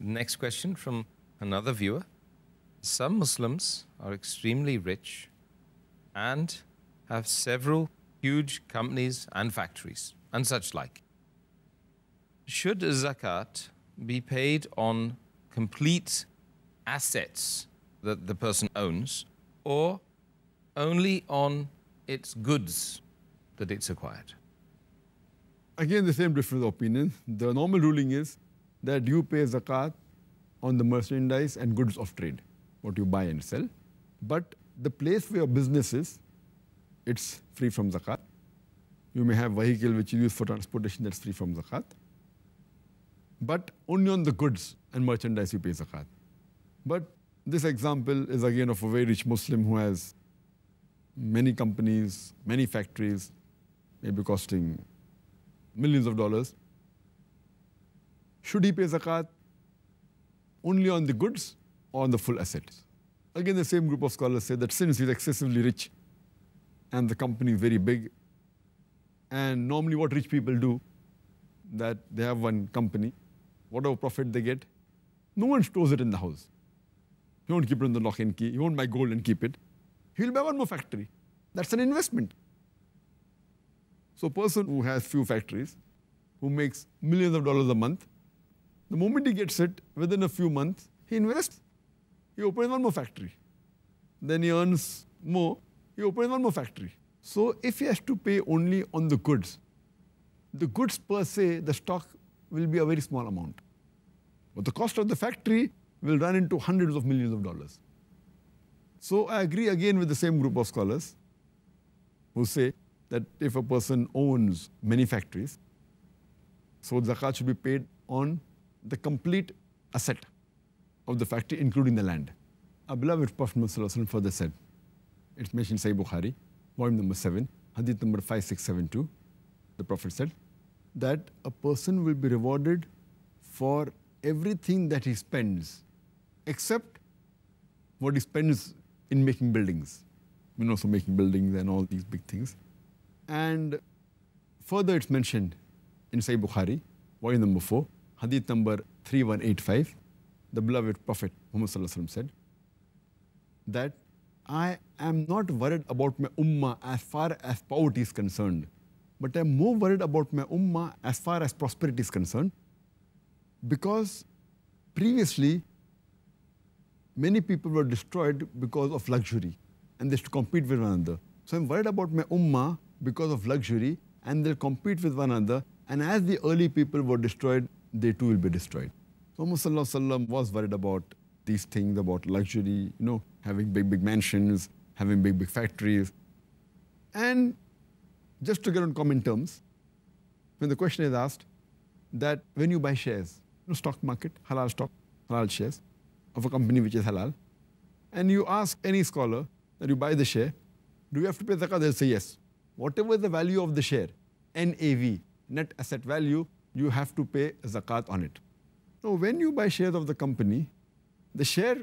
Next question from another viewer. Some Muslims are extremely rich and have several huge companies and factories and such like. Should zakat be paid on complete assets that the person owns or only on its goods that it's acquired? Again, the same different opinion. The normal ruling is that you pay zakat on the merchandise and goods of trade, what you buy and sell. But the place where your business is, it's free from zakat. You may have vehicle which you use for transportation that's free from zakat. But only on the goods and merchandise you pay zakat. But this example is again of a very rich Muslim who has many companies, many factories, maybe costing millions of dollars. Should he pay zakat only on the goods or on the full assets? Again, the same group of scholars say that since he's excessively rich and the company is very big, and normally what rich people do, that they have one company, whatever profit they get, no one stores it in the house. He won't keep it in the lock and key. He won't buy gold and keep it. He'll buy one more factory. That's an investment. So a person who has few factories, who makes millions of dollars a month, the moment he gets it, within a few months, he invests, he opens one more factory. Then he earns more, he opens one more factory. So if he has to pay only on the goods, the goods per se, the stock will be a very small amount. But the cost of the factory will run into hundreds of millions of dollars. So I agree again with the same group of scholars who say that if a person owns many factories, so zakat should be paid on the complete asset of the factory, including the land. Our beloved Prophet Muhammad further said, it's mentioned in Sahih Bukhari, volume number 7, hadith number 5672, the Prophet said, that a person will be rewarded for everything that he spends, except what he spends in making buildings. You know, so making buildings and all these big things. And further, it's mentioned in Sahih Bukhari, volume number 4, Hadith number 3185, the beloved Prophet Muhammad said that I am not worried about my ummah as far as poverty is concerned, but I'm more worried about my ummah as far as prosperity is concerned because previously many people were destroyed because of luxury and they should compete with one another. So I'm worried about my ummah because of luxury and they'll compete with one another. And as the early people were destroyed they too will be destroyed. So Muhammad was worried about these things, about luxury, you know, having big, big mansions, having big, big factories. And just to get on common terms, when the question is asked that when you buy shares, you know, stock market, halal stock, halal shares of a company which is halal, and you ask any scholar that you buy the share, do you have to pay zakat? They'll say yes. Whatever the value of the share, NAV, net asset value, you have to pay zakat on it. Now, when you buy shares of the company, the share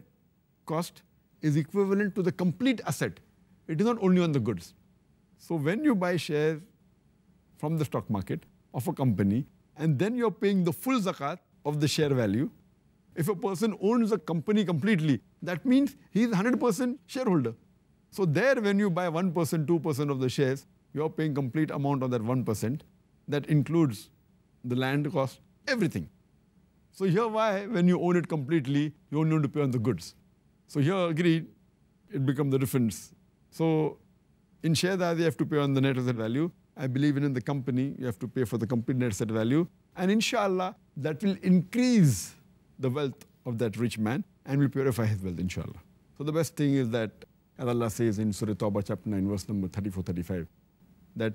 cost is equivalent to the complete asset. It is not only on the goods. So, when you buy shares from the stock market of a company, and then you're paying the full zakat of the share value, if a person owns a company completely, that means he is 100% shareholder. So there, when you buy 1%, 2% of the shares, you're paying complete amount of that 1%. That includes the land cost, everything. So here why, when you own it completely, you only need to pay on the goods. So here, agreed, it becomes the difference. So in share that you have to pay on the net asset value. I believe in the company, you have to pay for the company net asset value. And inshallah, that will increase the wealth of that rich man and will purify his wealth, inshallah. So the best thing is that, as Allah says in Surah Tawbah chapter 9, verse number 34-35, that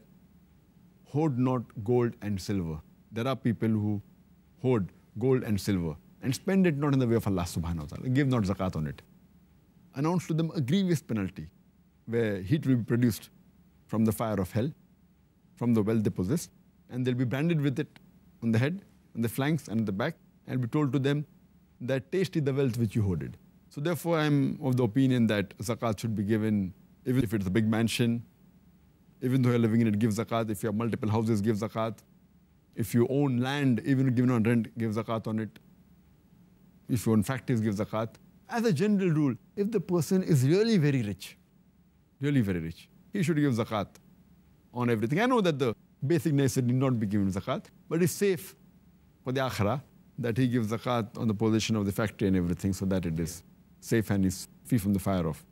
hoard not gold and silver, there are people who hoard gold and silver and spend it not in the way of Allah subhanahu wa ta'ala, give not zakat on it. Announce to them a grievous penalty where heat will be produced from the fire of hell, from the wealth they possess, and they'll be branded with it on the head, on the flanks, and the back, and be told to them that taste is the wealth which you hoarded. So therefore, I'm of the opinion that zakat should be given even if it's a big mansion, even though you're living in it, give zakat. If you have multiple houses, give zakat. If you own land, even given on rent, give zakat on it. If you own factories, give zakat. As a general rule, if the person is really very rich, really very rich, he should give zakat on everything. I know that the basic necessity need not be given zakat, but it's safe for the akhira that he gives zakat on the possession of the factory and everything so that it is safe and is free from the fire of